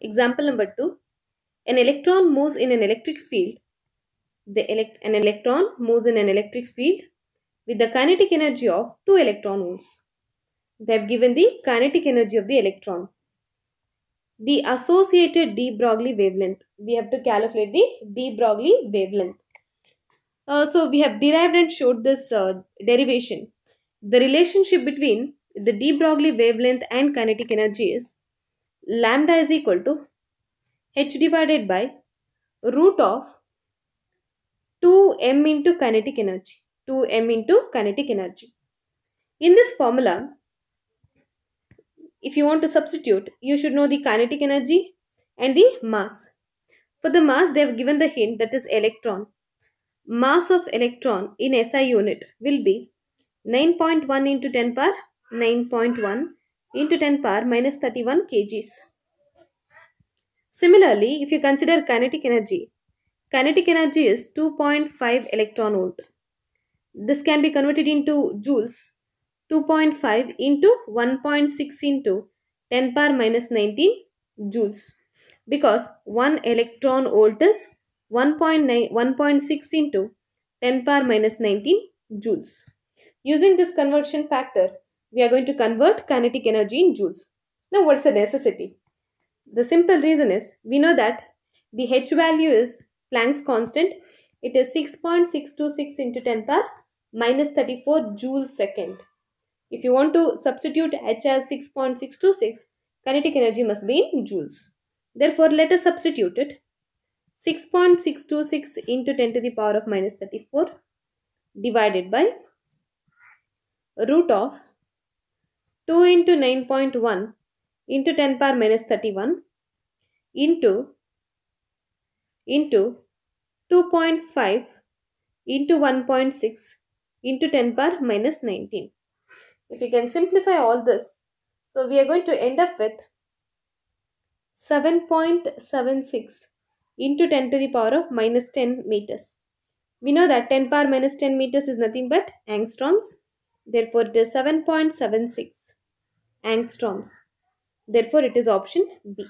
Example number 2. An electron moves in an electric field. The elect an electron moves in an electric field with the kinetic energy of 2 electron volts. They have given the kinetic energy of the electron. The associated de Broglie wavelength. We have to calculate the de Broglie wavelength. Uh, so we have derived and showed this uh, derivation. The relationship between the de Broglie wavelength and kinetic energy is lambda is equal to h divided by root of 2m into kinetic energy 2m into kinetic energy in this formula if you want to substitute you should know the kinetic energy and the mass for the mass they have given the hint that is electron mass of electron in SI unit will be 9.1 into 10 power 9.1 into 10 power minus 31 kgs. Similarly, if you consider kinetic energy, kinetic energy is 2.5 electron volt. This can be converted into joules 2.5 into 1.6 into 10 power minus 19 joules because 1 electron volt is 1.6 into 10 power minus 19 joules. Using this conversion factor, we are going to convert kinetic energy in joules. Now what's the necessity? The simple reason is we know that the h value is Planck's constant. It is 6.626 into 10 power minus 34 joules second. If you want to substitute h as 6.626, kinetic energy must be in joules. Therefore, let us substitute it. 6.626 into 10 to the power of minus 34 divided by root of 2 into 9.1 into 10 power minus 31 into into 2.5 into 1.6 into 10 power minus 19. If we can simplify all this, so we are going to end up with 7.76 into 10 to the power of minus 10 meters. We know that 10 power minus 10 meters is nothing but angstroms. Therefore, it is 7.76 angstroms. Therefore, it is option B.